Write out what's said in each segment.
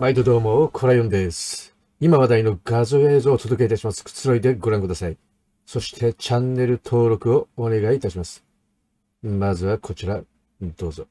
毎度どうも、コラヨンです。今話題の画像映像をお届けいたします。くつろいでご覧ください。そしてチャンネル登録をお願いいたします。まずはこちら、どうぞ。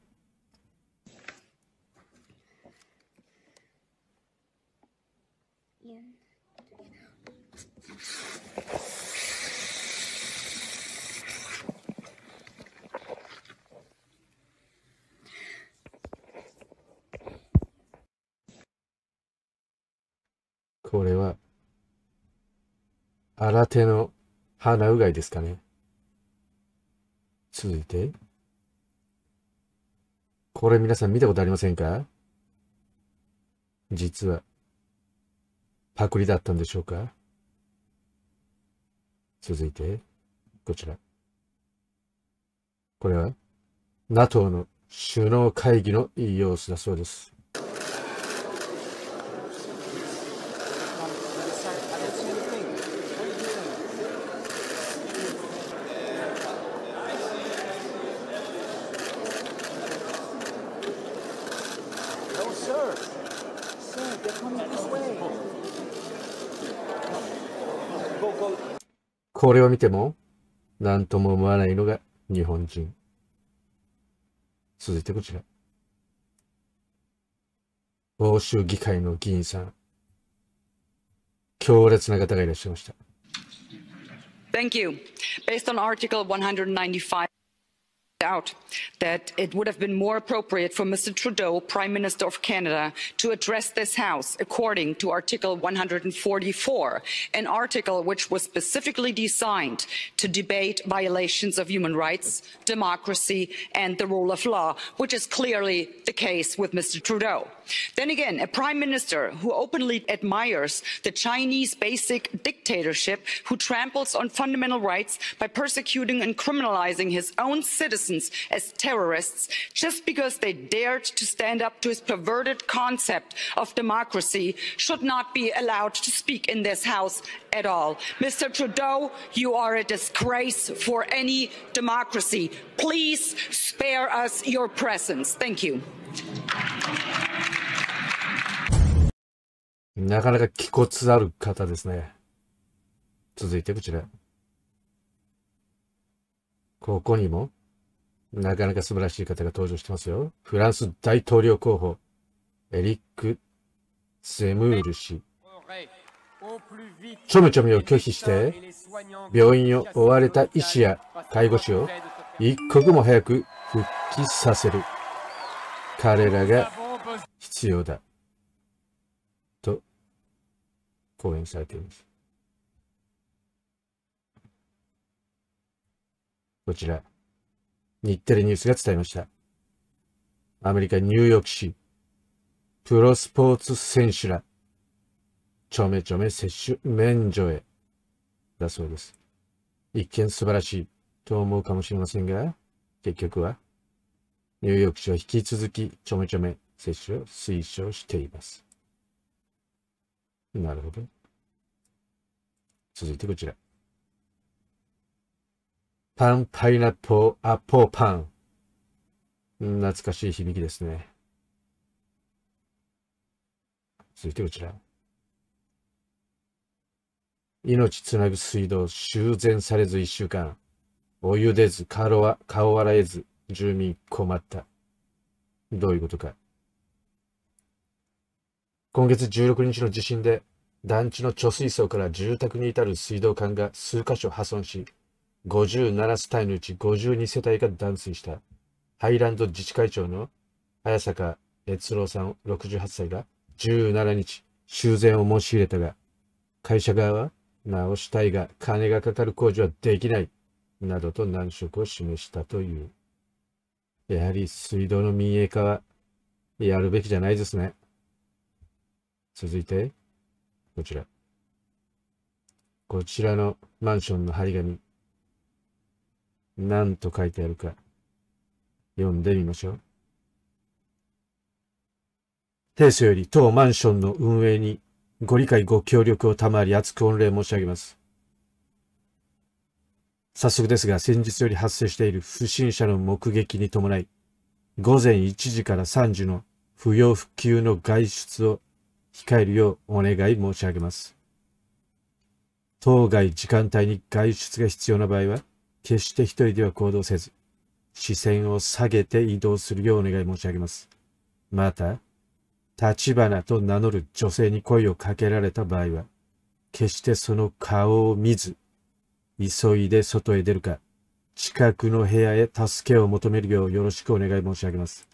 これは、新手の鼻うがいですかね。続いて、これ皆さん見たことありませんか実は、パクリだったんでしょうか続いて、こちら。これは、NATO の首脳会議のいい様子だそうです。これを見ても、何とも思わないのが日本人。続いてこちら。欧州議会の議員さん。強烈な方がいらっしゃいました。Thank you. Based on Article 195 out that it would have been more appropriate for Mr. Trudeau, Prime Minister of Canada, to address this House according to Article 144, an article which was specifically designed to debate violations of human rights, democracy, and the rule of law, which is clearly the case with Mr. Trudeau. Then again, a Prime Minister who openly admires the Chinese basic dictatorship, who tramples on fundamental rights by persecuting and criminalizing his own citizens as terrorists just because they dared to stand up to his perverted concept of democracy should not be allowed to speak in this House at all. Mr. Trudeau, you are a disgrace for any democracy. Please spare us your presence. Thank you. なかなか気骨ある方ですね。続いてこちら。ここにもなかなか素晴らしい方が登場してますよ。フランス大統領候補、エリック・セムール氏。ちょめちょめを拒否して、病院を追われた医師や介護士を一刻も早く復帰させる。彼らが必要だ。と、講演されています。こちら。日テレニュースが伝えました。アメリカ・ニューヨーク市、プロスポーツ選手ら、ちょめちょめ接種免除へ、だそうです。一見素晴らしいと思うかもしれませんが、結局は、ニューヨーク市は引き続きちょめちょめ接種を推奨しています。なるほど。続いてこちら。パン、パイナップルアポーパン。懐かしい響きですね。続いてこちら。命つなぐ水道、修繕されず一週間。お湯出ず、顔は、顔洗えず、住民困った。どういうことか。今月16日の地震で、団地の貯水槽から住宅に至る水道管が数箇所破損し、57世帯のうち52世帯が断水した。ハイランド自治会長の早坂悦郎さん68歳が17日修繕を申し入れたが、会社側は直したいが金がかかる工事はできないなどと難色を示したという。やはり水道の民営化はやるべきじゃないですね。続いて、こちら。こちらのマンションの張り紙。何と書いてあるか読んでみましょう。提訴より当マンションの運営にご理解ご協力を賜り厚く御礼申し上げます。早速ですが先日より発生している不審者の目撃に伴い午前1時から3時の不要不急の外出を控えるようお願い申し上げます。当該時間帯に外出が必要な場合は決して一人では行動せず、視線を下げて移動するようお願い申し上げます。また、立花と名乗る女性に声をかけられた場合は、決してその顔を見ず、急いで外へ出るか、近くの部屋へ助けを求めるようよろしくお願い申し上げます。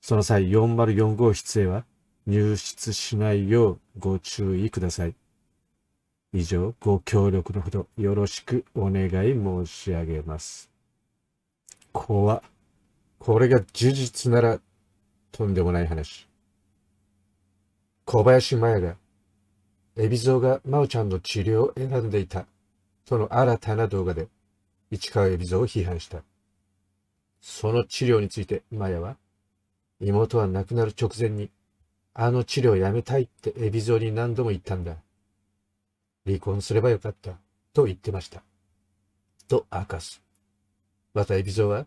その際、404号室へは入室しないようご注意ください。以上、ご協力のほどよろしくお願い申し上げます。怖これが事実ならとんでもない話。小林麻也が、海老蔵が真央ちゃんの治療を選んでいた、との新たな動画で、市川海老蔵を批判した。その治療について、麻也は、妹は亡くなる直前に、あの治療をやめたいって海老蔵に何度も言ったんだ。離婚すればよかった、と言ってました。と明かす。また、海老蔵は、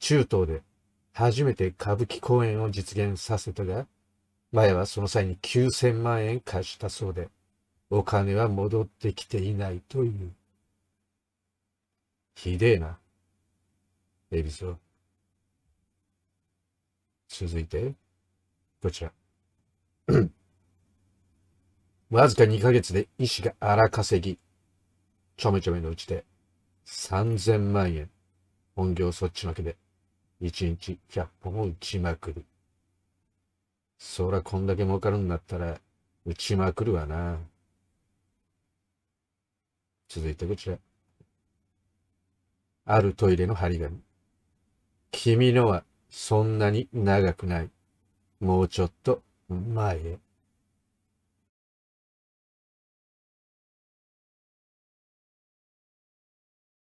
中東で初めて歌舞伎公演を実現させたが、前はその際に9000万円貸したそうで、お金は戻ってきていないという。ひでえな。エビゾ。続いて、こちら。わずか2ヶ月で医師が荒稼ぎ。ちょめちょめのうちで3000万円。本業そっちのけで1日100本を打ちまくる。そらこんだけ儲かるんだったら打ちまくるわな。続いてこちら。あるトイレの張り紙。君のはそんなに長くない。もうちょっと前へ。